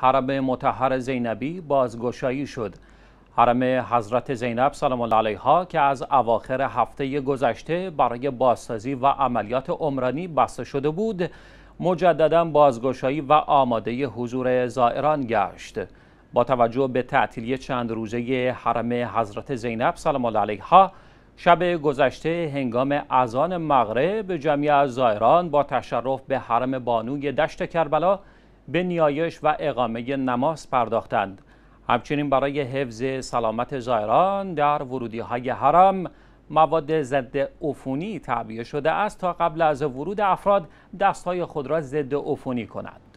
حرم متحر زینبی بازگشایی شد حرم حضرت زینب سلام الله علیها که از اواخر هفته گذشته برای بازسازی و عملیات عمرانی بسته شده بود مجددا بازگشایی و آماده حضور زائران گشت با توجه به تعطیلی چند روزه حرم حضرت زینب سلام الله علیها شب گذشته هنگام اذان مغرب جمعی از زائران با تشرف به حرم بانوی دشت کربلا به نیایش و اقامه نماز پرداختند همچنین برای حفظ سلامت زائران در ورودی های حرم مواد ضد عفونی تعبیه شده است تا قبل از ورود افراد دستهای خود را ضد عفونی کنند